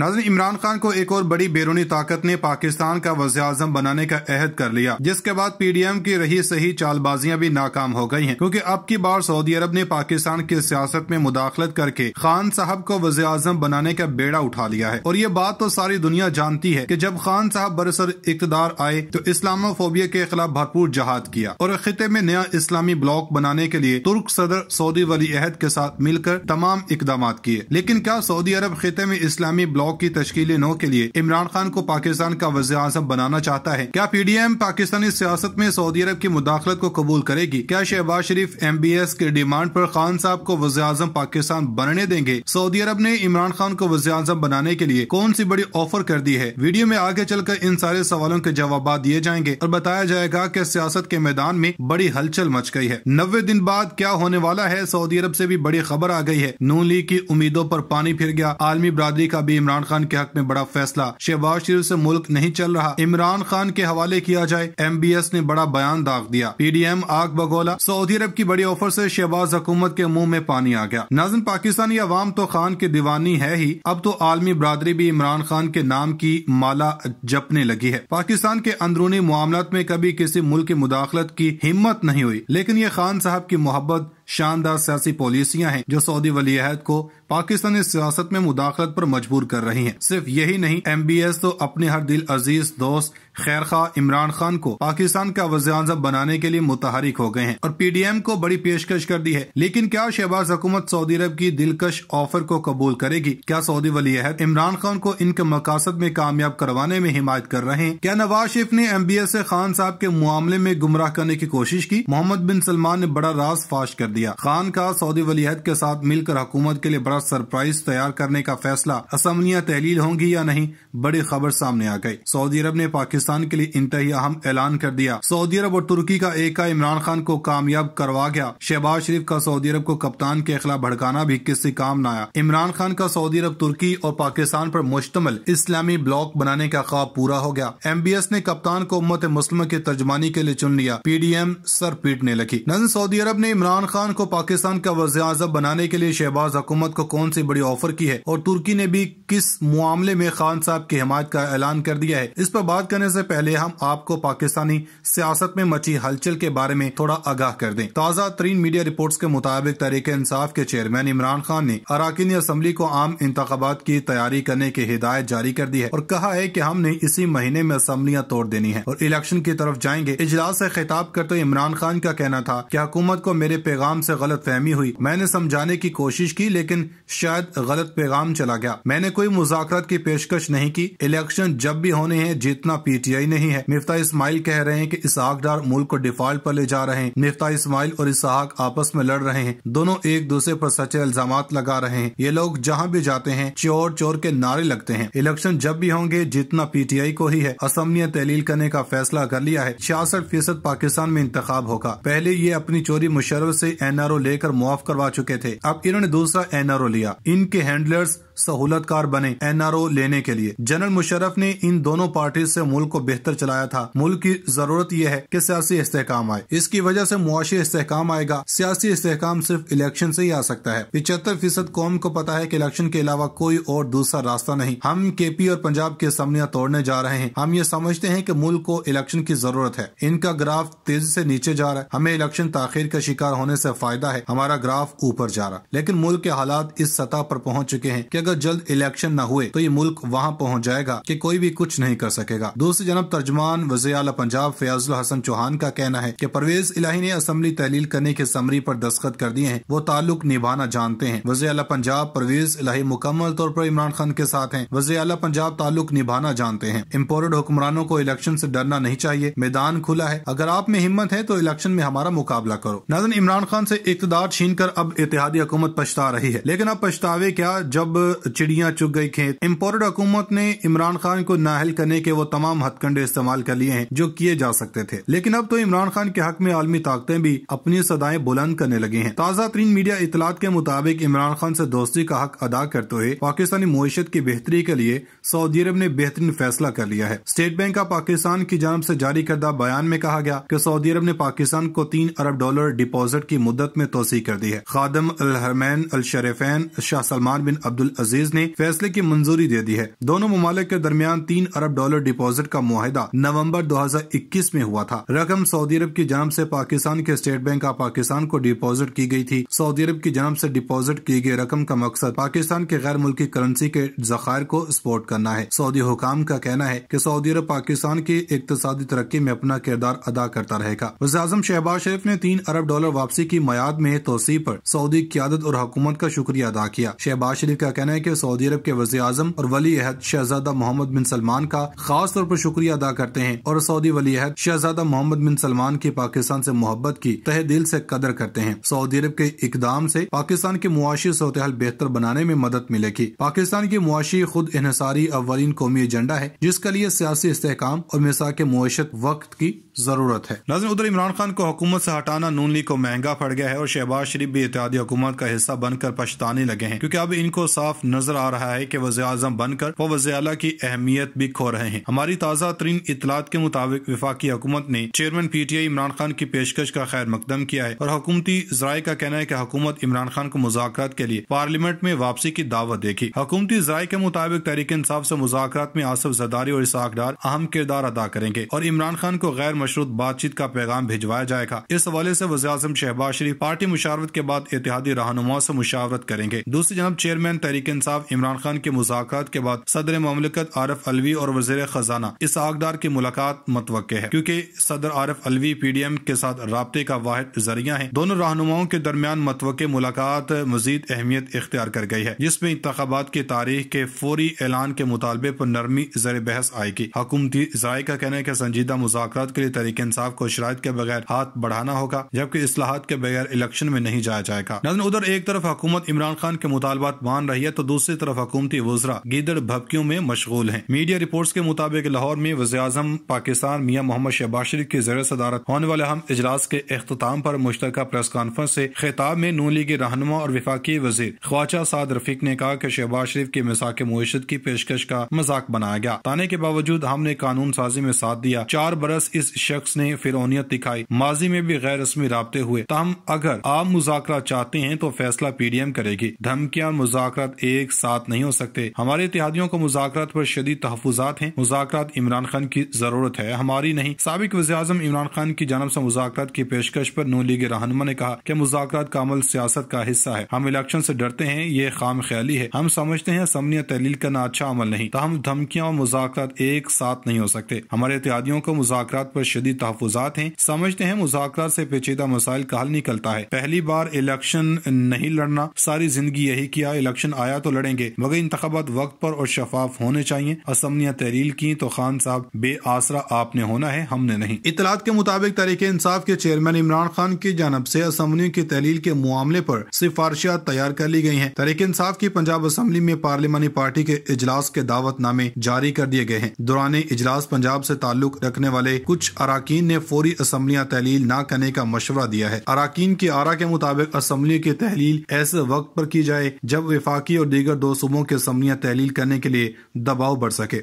नाजन इमरान खान को एक और बड़ी बैरूनी ताकत ने पाकिस्तान का वजे अजम बनाने का अहद कर लिया जिसके बाद पी डी एम की रही सही चालबाजियां भी नाकाम हो गई हैं क्योंकि अब की बार सऊदी अरब ने पाकिस्तान की सियासत में मुदाखलत करके खान साहब को वजे अजम बनाने का बेड़ा उठा लिया है और ये बात तो सारी दुनिया जानती है की जब खान साहब बरसर इकतदार आए तो इस्लामोफोबिया के खिलाफ भरपूर जहाद किया और खिते में नया इस्लामी ब्लॉक बनाने के लिए तुर्क सदर सऊदी वली अहद के साथ मिलकर तमाम इकदाम किए लेकिन क्या सऊदी अरब खिते में इस्लामी ब्लॉक ब्लॉक की तश्कील नो के लिए इमरान खान को पाकिस्तान का वजे अजम बनाना चाहता है क्या पी डी एम पाकिस्तानी सियासत में सऊदी अरब की मुदाखलत को कबूल करेगी क्या Shahbaz Sharif M B S के डिमांड आरोप खान साहब को वजे अजम पाकिस्तान बनने देंगे सऊदी अरब ने इमरान खान को वजे अजम बनाने के लिए कौन सी बड़ी ऑफर कर दी है वीडियो में आगे चलकर इन सारे सवालों के जवाब दिए जाएंगे और बताया जाएगा की सियासत के मैदान में बड़ी हलचल मच गई है नब्बे दिन बाद क्या होने वाला है सऊदी अरब ऐसी भी बड़ी खबर आ गई है नू लीग की उम्मीदों आरोप पानी फिर गया आलमी बरदरी का भी इमरान इमरान खान के हक में बड़ा फैसला शहबाज शरीफ ऐसी मुल्क नहीं चल रहा इमरान खान के हवाले किया जाए एम बी एस ने बड़ा बयान दाग दिया पी डी एम आग बगोला सऊदी अरब की बड़ी ऑफर ऐसी शहबाज हुकूमत के मुँह में पानी आ गया नाजन पाकिस्तानी अवाम तो खान की दीवानी है ही अब तो आलमी बरदरी भी इमरान खान के नाम की माला जपने लगी है पाकिस्तान के अंदरूनी मामला में कभी किसी मुल्क की मुदाखलत की हिम्मत नहीं हुई लेकिन ये खान साहब की मोहब्बत शानदार सियासी पॉलिसियां हैं जो सऊदी वलीहद को पाकिस्तानी सियासत में मुदाखलत पर मजबूर कर रही हैं सिर्फ यही नहीं एम तो अपने हर दिल अजीज दोस्त खैर खा इमरान खान को पाकिस्तान का वजी अजम बनाने के लिए मुतहरिक हो गए हैं और पी डी एम को बड़ी पेशकश कर दी है लेकिन क्या शहबाज हुकूमत सऊदी अरब की दिलकश ऑफर को कबूल करेगी क्या सऊदी वली अहद इमरान खान को इनके मकासद में कामयाब करवाने में हिमायत कर रहे हैं क्या नवाज शरीफ ने एम बी एस खान साहब के मामले में गुमराह करने की कोशिश की मोहम्मद बिन सलमान ने बड़ा राज फाश कर दिया खान का सऊदी वली अहद के साथ मिलकर हुकूमत के लिए बड़ा सरप्राइज तैयार करने का फैसला असम्बलियाँ तहलील होंगी या नहीं बड़ी खबर सामने आ गयी सऊदी अरब ने पाकिस्तान पाकिस्तान के लिए इंतहा अहम ऐलान कर दिया सऊदी अरब और तुर्की का एका इमरान खान को कामयाब करवा गया शहबाज शरीफ का सऊदी अरब को कप्तान के खिलाफ भड़काना भी किसी काम न आया इमरान खान का सऊदी अरब तुर्की और पाकिस्तान आरोप मुश्तमल इस्लामी ब्लॉक बनाने का ख्वाब पूरा हो गया एम बी एस ने कप्तान को उम्मत मुस्लिम के तर्जमानी के लिए चुन लिया पी डी एम सर पीटने लगी नजन सऊदी अरब ने इमरान खान को पाकिस्तान का वजे अजम बनाने के लिए शहबाज हुकूमत को कौन सी बड़ी ऑफर की है और तुर्की ने भी किस मामले में खान साहब की हिमायत का ऐलान कर दिया है इस पर बात करने से पहले हम आपको पाकिस्तानी सियासत में मची हलचल के बारे में थोड़ा आगाह कर दें ताज़ा तरीन मीडिया रिपोर्ट्स के मुताबिक तहरीक इंसाफ के चेयरमैन इमरान खान ने अरकान असम्बली को आम इंतबात की तैयारी करने की हिदायत जारी कर दी है और कहा है की हमने इसी महीने में असम्बलियाँ तोड़ देनी है और इलेक्शन की तरफ जाएंगे इजलास ऐसी खिताब करते इमरान खान का कहना था की हुकूमत को मेरे पैगाम ऐसी गलत फहमी हुई मैंने समझाने की कोशिश की लेकिन शायद गलत पैगाम चला गया मैंने कोई मुजाकर की पेशकश नहीं की इलेक्शन जब भी होने हैं जितना पी पीटीआई नहीं है मिफ्ता इस्माइल कह रहे हैं कि डार मुल्क को डिफॉल्ट पर ले जा रहे हैं मिफ्ता इस्माइल और इसहाक आपस में लड़ रहे हैं दोनों एक दूसरे पर सच्चे इल्जाम लगा रहे हैं ये लोग जहाँ भी जाते हैं चोर चोर के नारे लगते हैं इलेक्शन जब भी होंगे जितना पीटीआई को ही है असम्बलियाँ तहलील करने का फैसला कर लिया है छियासठ फीसद पाकिस्तान में इंतखब होगा पहले ये अपनी चोरी मुशर्रफ से एनआरओ लेकर मुआफ करवा चुके थे अब इन्होंने दूसरा एनआरओ लिया इनके हैंडलर्स सहूलत कार बने एनआरओ लेने के लिए जनरल मुशरफ ने इन दोनों पार्टी से मुल्क को बेहतर चलाया था मुल्क की जरूरत यह है कि सियासी इस्तेकाम आए इसकी वजह से मुआशी इस्तेकाम आएगा सियासी इस्तेकाम सिर्फ इलेक्शन से ही आ सकता है पिछहत्तर फीसद कौम को पता है कि इलेक्शन के अलावा कोई और दूसरा रास्ता नहीं हम के पी और पंजाब की असम्बलियाँ तोड़ने जा रहे हैं हम ये समझते हैं की मुल्क को इलेक्शन की जरूरत है इनका ग्राफ तेजी ऐसी नीचे जा रहा है हमें इलेक्शन ताखिर का शिकार होने ऐसी फायदा है हमारा ग्राफ ऊपर जा रहा लेकिन मुल्क के हालात इस सतह आरोप पहुँच चुके हैं की अगर ज्यादा जल्द इलेक्शन न हुए तो ये मुल्क वहाँ पहुँच जाएगा की कोई भी कुछ नहीं कर सकेगा दूसरी जनब तर्जमान वजी अला पंजाब फयाजुल हसन चौहान का कहना है की परवेज इलाही ने असम्बली तहलील करने के समरी आरोप दस्खत कर दिए है वो ताल्लुक निभाना जानते हैं वजी अला पंजाब परवेज इलाही मुकम्मल तौर पर इमरान खान के साथ है वजी अला पंजाब ताल्लुक निभाना जानते हैं इम्पोर्टेड हुक्मरानों को इलेक्शन ऐसी डरना नहीं चाहिए मैदान खुला है अगर आप में हिम्मत है तो इलेक्शन में हमारा मुकाबला करो नजन इमरान खान ऐसी इकतदार छीन कर अब इतिहादी हुकूमत पछता रही है लेकिन अब पछतावे क्या जब चिड़िया चुग गई खेत इम्पोर्टेड हुकूमत ने इमरान खान को नाहल करने के वो तमाम हथकंडे इस्तेमाल कर लिए हैं जो किए जा सकते थे लेकिन अब तो इमरान खान के हक में आलमी ताकतें भी अपनी सदाएं बुलंद करने लगी हैं ताज़ा तरीन मीडिया इतलात के मुताबिक इमरान खान से दोस्ती का हक अदा करते हुए पाकिस्तानी मीशत की बेहतरी के लिए सऊदी अरब ने बेहतरीन फैसला कर लिया है स्टेट बैंक का पाकिस्तान की जानब ऐसी जारी करदा बयान में कहा गया की सऊदी अरब ने पाकिस्तान को तीन अरब डॉलर डिपोजिट की मुद्दत में तोसी कर दी है खादम अल हरमैन अल शरीफैन शाह सलमान बिन अब्दुल अजीज ने फैसले की मंजूरी दे दी है दोनों ममालिक के दरमियान तीन अरब डॉलर डिपॉजिट का माहिदा नवम्बर दो हजार इक्कीस में हुआ था रकम सऊदी अरब की जानब ऐसी पाकिस्तान के स्टेट बैंक ऑफ पाकिस्तान को डिपॉजिट की गयी थी सऊदी अरब की जानब ऐसी डिपॉजिट की गई रकम का मकसद पाकिस्तान के गैर मुल्की करेंसी के जखायर को सपोर्ट करना है सऊदी हुकाम का कहना है की सऊदी अरब पाकिस्तान की इकतदी तरक्की में अपना किरदार अदा करता रहेगा वजी शहबाज शरीफ ने तीन अरब डॉलर वापसी की मैयाद में तोसी आरोप सऊदी क्यादत और हुकूमत का शुक्रिया अदा किया शहबाज शरीफ का कहना है की सऊदी अरब के वजी अजम और वली अहद शहजादा मोहम्मद बिन सलमान का खास तौर पर शुक्रिया अदा करते हैं और सऊदी वली अहद शहजादा मोहम्मद बिन सलमान की पाकिस्तान ऐसी मोहब्बत की तह दिल ऐसी कदर करते हैं सऊदी अरब के इकदाम ऐसी पाकिस्तान की मुआशी सूरत बेहतर बनाने में मदद मिलेगी पाकिस्तान की मुआशी खुद इसारी अवरीन कौमी एजेंडा है जिसके लिए सियासी इस्तेकाम और मिसा के मुशत वक्त की जरूरत है नजर उधर इमरान खान को हुकूमत से हटाना नून लीग को महंगा पड़ गया है और शहबाज शरीफ भी इतिहादी हुकूमत का हिस्सा बनकर पछताने लगे हैं क्योंकि अब इनको साफ नजर आ रहा है की वजी अजम बनकर वो वजे अला की अहमियत भी खो रहे हैं हमारी ताज़ा तरीन इतलात के मुताबिक विफाकी हुकूमत ने chairman P T I Imran Khan की पेशकश का खैर मकदम किया है और हुकूमती जराये का कहना है की हुकूमत इमरान खान को मुजाकर के लिए पार्लियामेंट में वापसी की दावत देगी हुकूमती जराये के मुताबिक तहरीक इंसाफ ऐसी मुजाकर में आसफ जदारी और इसाक डार अहम किरदार अदा करेंगे और इमरान खान को गैर मशरूत बातचीत का पैगाम भिजवाया जाएगा इस हवाले ऐसी वजी अजम शहबाज शरीफ पार्टी मुशावरत के बाद इतिहादी रहनुमाओं ऐसी मुशावरत करेंगे दूसरी जनब चेयरमैन तहरीक इंसाफ इमरान खान के मुजाकर के बाद सदर ममलिकत आरफ अलवी और वजीर खजाना इस आगदार की मुलाकात मतव है क्यूँकी सदर Arif Alvi P D M के साथ रबते का वाद जरिया है दोनों रहनुमाओं के दरमियान मतव मुलाकात मजीद अहमियत इख्तियार कर गई है जिसमे इंतबात की तारीख के फौरी ऐलान के मुतालबे पर नरमी जर बहस आएगी हुकूमती जराये का कहना है की संजीदा मुजाकर के लिए तरीके इंसाफ को शरात के बगैर हाथ बढ़ाना होगा जबकि असलाहत के बगैर इलेक्शन में नहीं जाया जाएगा नजर उधर एक तरफ हुकूमत इमरान खान के मुतालबात मान रही है तो तो दूसरी तरफ हकूमती वजरा गिदड़ भबकियों में मशगूल है मीडिया रिपोर्ट के मुताबिक लाहौर में वजे अजम पाकिस्तान मियाँ मोहम्मद शहबाज शरीफ की जर सदारत होने वाले हम इजलास के अख्ताम पर मुश्तर प्रेस कॉन्फ्रेंस ऐसी खिताब में नू लीगी रहन और विफाकी वजीर ख्वाजा साद रफीक ने कहा की शहबाज शरीफ की मिसाक मीशत की पेशकश का मजाक बनाया गया ताने के बावजूद हमने कानून साजी में साथ दिया चार बरस इस शख्स ने फिरौनियत दिखाई माजी में भी गैर रस्मी रबते हुए तहम अगर आप मुजाकर चाहते हैं तो फैसला पी डी एम करेगी धमकियाँ मुजाकर एक साथ नहीं हो सकते हमारे इतिहादियों को मुजाकर पर शदीद तहफात हैं मुजाकर इमरान खान की जरूरत है हमारी नहीं सबक वजी अजम इमरान खान की जानब ऐसी मुजाकर की पेशकश आरोप नू लीग रहनमा ने कहा की मुजाकर का अमल सियासत का हिस्सा है हम इलेक्शन ऐसी डरते हैं ये खाम ख्याली है हम समझते हैं समनिया तहलील करना अच्छा अमल नहीं तहम धमकियाँ और मुजाकर एक साथ नहीं हो सकते हमारे इतिहादियों को मुजाकर आरोप शदीद तहफात हैं समझते हैं मुजाकर ऐसी पेचीदा मसाइल का हल निकलता है पहली बार इलेक्शन नहीं लड़ना सारी जिंदगी यही किया इलेक्शन आया तो लड़ेंगे मगर इंतबात वक्त पर और शफाफ होने चाहिए असम्बलियाँ तहरील की तो खान साहब बे आसरा आपने होना है हमने नहीं इतलात के मुताबिक तरीके इंसाफ के चेयरमैन इमरान खान की जानब ऐसी असम्बलियों की तहलील के मामले आरोप सिफारशियात तैयार कर ली गयी है तरीके इंसाफ की पंजाब असम्बली में पार्लियामानी पार्टी के इजलास के दावत नामे जारी कर दिए गए हैं दौरान इजलास पंजाब ऐसी ताल्लुक रखने वाले कुछ अरकान ने फौरी असम्बलियाँ तहलील न करने का मशवरा दिया है अरकान की आरा के मुताबिक असम्बलियों की तहलील ऐसे वक्त आरोप की जाए जब विफाकी और दीगर दो सूबों के समनिया तहलील करने के लिए दबाव बढ़ सके